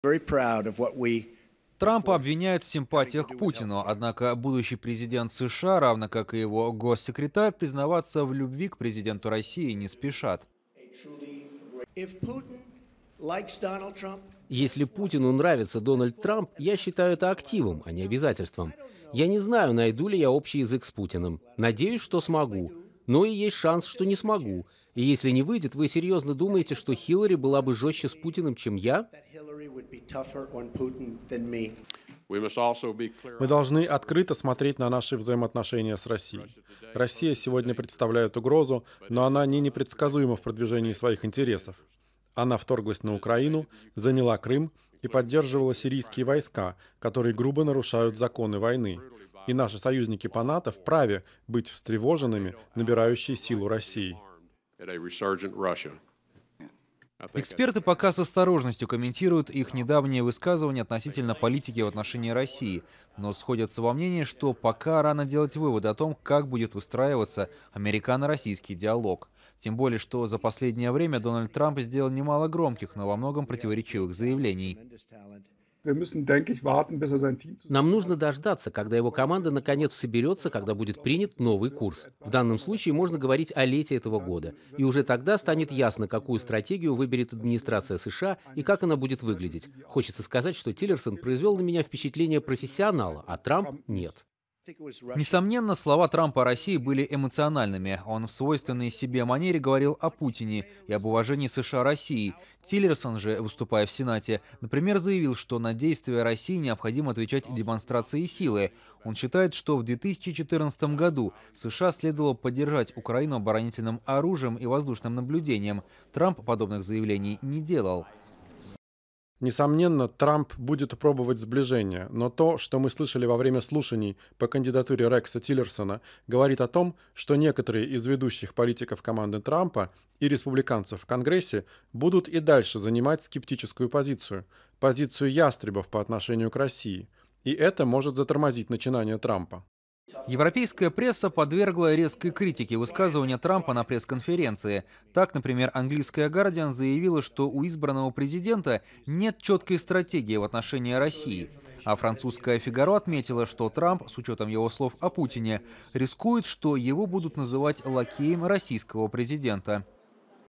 Трампа обвиняют в симпатиях к Путину, однако будущий президент США, равно как и его госсекретарь, признаваться в любви к президенту России не спешат. Если Путину нравится Дональд Трамп, я считаю это активом, а не обязательством. Я не знаю, найду ли я общий язык с Путиным. Надеюсь, что смогу. Но и есть шанс, что не смогу. И если не выйдет, вы серьезно думаете, что Хиллари была бы жестче с Путиным, чем я? Мы должны открыто смотреть на наши взаимоотношения с Россией. Россия сегодня представляет угрозу, но она не непредсказуема в продвижении своих интересов. Она вторглась на Украину, заняла Крым и поддерживала сирийские войска, которые грубо нарушают законы войны. И наши союзники по НАТО вправе быть встревоженными, набирающей силу России. Эксперты пока с осторожностью комментируют их недавние высказывания относительно политики в отношении России, но сходятся во мнении, что пока рано делать выводы о том, как будет выстраиваться американо-российский диалог. Тем более, что за последнее время Дональд Трамп сделал немало громких, но во многом противоречивых заявлений. Er Нам нужно дождаться, когда его команда наконец соберется, когда будет принят новый курс. В данном случае можно говорить о лете этого года. И уже тогда станет ясно, какую стратегию выберет администрация США и как она будет выглядеть. Хочется сказать, что Тиллерсон произвел на меня впечатление профессионала, а Трамп нет. Несомненно, слова Трампа о России были эмоциональными. Он в свойственной себе манере говорил о Путине и об уважении США России. Тиллерсон же, выступая в Сенате, например, заявил, что на действия России необходимо отвечать демонстрацией силы. Он считает, что в 2014 году США следовало поддержать Украину оборонительным оружием и воздушным наблюдением. Трамп подобных заявлений не делал. Несомненно, Трамп будет пробовать сближение, но то, что мы слышали во время слушаний по кандидатуре Рекса Тиллерсона, говорит о том, что некоторые из ведущих политиков команды Трампа и республиканцев в Конгрессе будут и дальше занимать скептическую позицию, позицию ястребов по отношению к России, и это может затормозить начинание Трампа. Европейская пресса подвергла резкой критике высказывания Трампа на пресс-конференции. Так, например, английская «Гардиан» заявила, что у избранного президента нет четкой стратегии в отношении России. А французская «Фигаро» отметила, что Трамп, с учетом его слов о Путине, рискует, что его будут называть лакеем российского президента.